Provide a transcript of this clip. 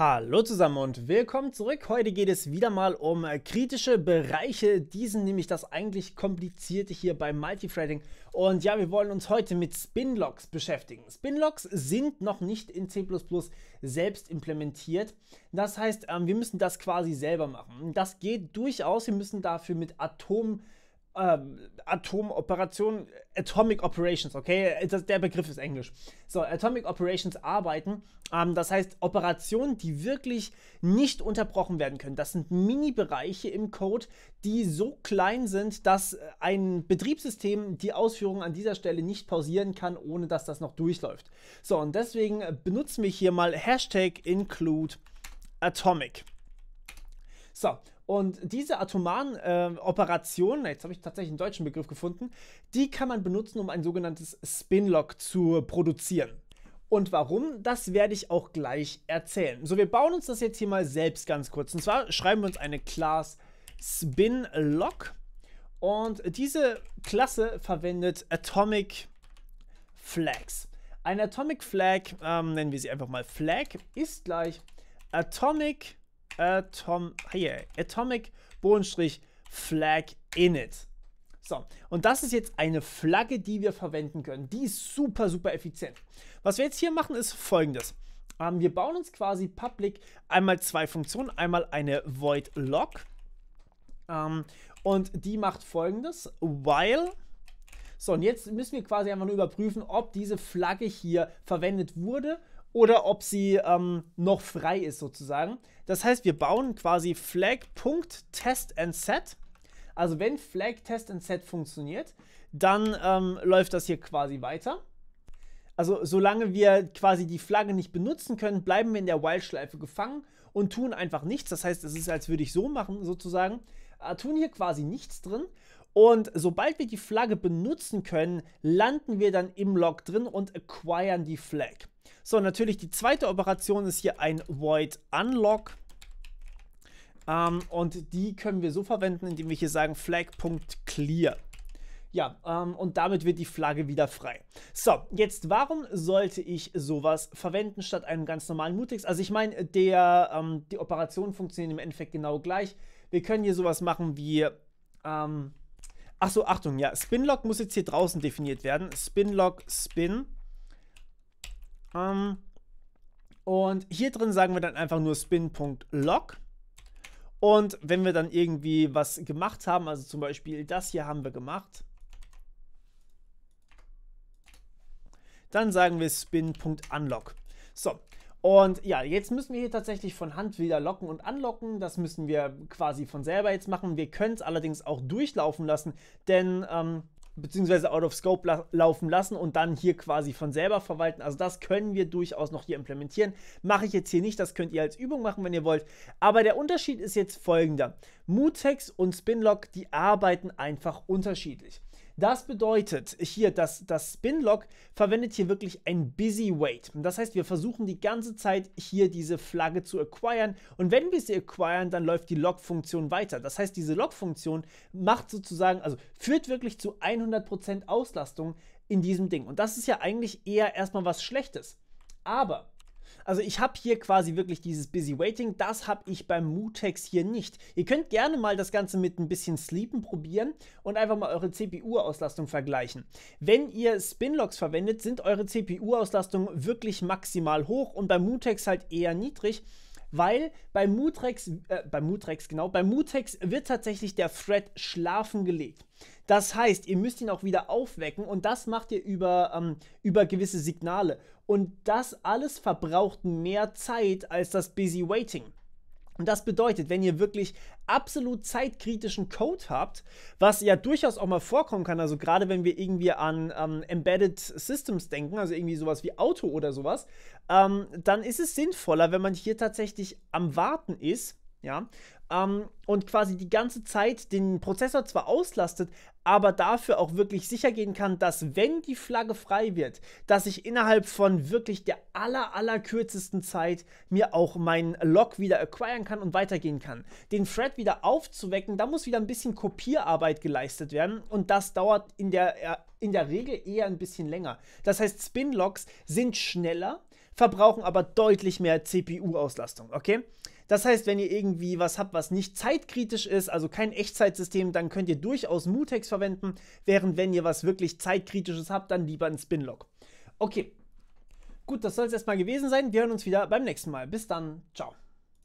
Hallo zusammen und willkommen zurück. Heute geht es wieder mal um äh, kritische Bereiche. Diesen nämlich das eigentlich komplizierte hier beim Multithreading. Und ja, wir wollen uns heute mit Spinlocks beschäftigen. Spinlocks sind noch nicht in C++ selbst implementiert. Das heißt, ähm, wir müssen das quasi selber machen. Das geht durchaus. Wir müssen dafür mit Atom ähm, Atomoperationen, Atomic Operations, okay, das, der Begriff ist Englisch. So, Atomic Operations arbeiten, ähm, das heißt Operationen, die wirklich nicht unterbrochen werden können. Das sind Mini-Bereiche im Code, die so klein sind, dass äh, ein Betriebssystem die Ausführung an dieser Stelle nicht pausieren kann, ohne dass das noch durchläuft. So, und deswegen äh, benutzen wir hier mal Hashtag include atomic. So, und diese atomaren äh, Operationen, jetzt habe ich tatsächlich einen deutschen Begriff gefunden, die kann man benutzen, um ein sogenanntes Spinlock zu produzieren. Und warum, das werde ich auch gleich erzählen. So, wir bauen uns das jetzt hier mal selbst ganz kurz. Und zwar schreiben wir uns eine Class Spinlock. Und diese Klasse verwendet Atomic Flags. Ein Atomic Flag, ähm, nennen wir sie einfach mal Flag, ist gleich Atomic Flag. Atom, hier, ah, Atomic Bodenstrich Flag Init. So, und das ist jetzt eine Flagge, die wir verwenden können. Die ist super, super effizient. Was wir jetzt hier machen, ist folgendes. Ähm, wir bauen uns quasi public einmal zwei Funktionen. Einmal eine void log ähm, und die macht folgendes, while... So, und jetzt müssen wir quasi einfach nur überprüfen, ob diese Flagge hier verwendet wurde oder ob sie ähm, noch frei ist sozusagen. Das heißt, wir bauen quasi flag.testandset. Also wenn flag test and set funktioniert, dann ähm, läuft das hier quasi weiter. Also solange wir quasi die Flagge nicht benutzen können, bleiben wir in der While-Schleife gefangen und tun einfach nichts. Das heißt, es ist, als würde ich so machen sozusagen. Äh, tun hier quasi nichts drin. Und sobald wir die Flagge benutzen können, landen wir dann im Log drin und acquiren die Flag. So, natürlich die zweite Operation ist hier ein Void Unlock. Ähm, und die können wir so verwenden, indem wir hier sagen flag.clear. Ja, ähm, und damit wird die Flagge wieder frei. So, jetzt warum sollte ich sowas verwenden statt einem ganz normalen Mutex? Also ich meine, der ähm, die Operationen funktionieren im Endeffekt genau gleich. Wir können hier sowas machen wie ähm, Achso, Achtung, ja, Spinlock muss jetzt hier draußen definiert werden. Spinlock, Spin. Ähm, und hier drin sagen wir dann einfach nur spin.log. Und wenn wir dann irgendwie was gemacht haben, also zum Beispiel das hier haben wir gemacht, dann sagen wir spin.unlock. So, und ja, jetzt müssen wir hier tatsächlich von Hand wieder locken und anlocken. Das müssen wir quasi von selber jetzt machen. Wir können es allerdings auch durchlaufen lassen, denn ähm, beziehungsweise out of scope la laufen lassen und dann hier quasi von selber verwalten. Also das können wir durchaus noch hier implementieren. Mache ich jetzt hier nicht, das könnt ihr als Übung machen, wenn ihr wollt. Aber der Unterschied ist jetzt folgender. Mutex und Spinlock, die arbeiten einfach unterschiedlich. Das bedeutet hier, dass das Spin-Lock verwendet hier wirklich ein Busy-Wait. Das heißt, wir versuchen die ganze Zeit hier diese Flagge zu acquiren und wenn wir sie acquiren, dann läuft die Log-Funktion weiter. Das heißt, diese Log-Funktion macht sozusagen, also führt wirklich zu 100% Auslastung in diesem Ding. Und das ist ja eigentlich eher erstmal was Schlechtes. Aber also ich habe hier quasi wirklich dieses Busy Waiting, das habe ich beim Mutex hier nicht. Ihr könnt gerne mal das Ganze mit ein bisschen Sleepen probieren und einfach mal eure CPU-Auslastung vergleichen. Wenn ihr Spinlocks verwendet, sind eure CPU-Auslastungen wirklich maximal hoch und beim Mutex halt eher niedrig weil bei Mutrex, äh, bei Mutrex genau, bei Mutex wird tatsächlich der Thread schlafen gelegt. Das heißt, ihr müsst ihn auch wieder aufwecken und das macht ihr über, ähm, über gewisse Signale. Und das alles verbraucht mehr Zeit als das Busy Waiting. Und das bedeutet, wenn ihr wirklich absolut zeitkritischen Code habt, was ja durchaus auch mal vorkommen kann, also gerade wenn wir irgendwie an ähm, Embedded Systems denken, also irgendwie sowas wie Auto oder sowas, ähm, dann ist es sinnvoller, wenn man hier tatsächlich am Warten ist ja, ähm, und quasi die ganze Zeit den Prozessor zwar auslastet, aber dafür auch wirklich sicher gehen kann, dass wenn die Flagge frei wird, dass ich innerhalb von wirklich der aller, aller kürzesten Zeit mir auch meinen Log wieder acquiren kann und weitergehen kann. Den Thread wieder aufzuwecken, da muss wieder ein bisschen Kopierarbeit geleistet werden und das dauert in der, äh, in der Regel eher ein bisschen länger. Das heißt, Spin-Logs sind schneller, verbrauchen aber deutlich mehr CPU-Auslastung, okay? Das heißt, wenn ihr irgendwie was habt, was nicht zeitkritisch ist, also kein Echtzeitsystem, dann könnt ihr durchaus Mutex verwenden, während wenn ihr was wirklich zeitkritisches habt, dann lieber ein Spinlock. Okay, gut, das soll es erstmal gewesen sein. Wir hören uns wieder beim nächsten Mal. Bis dann, ciao.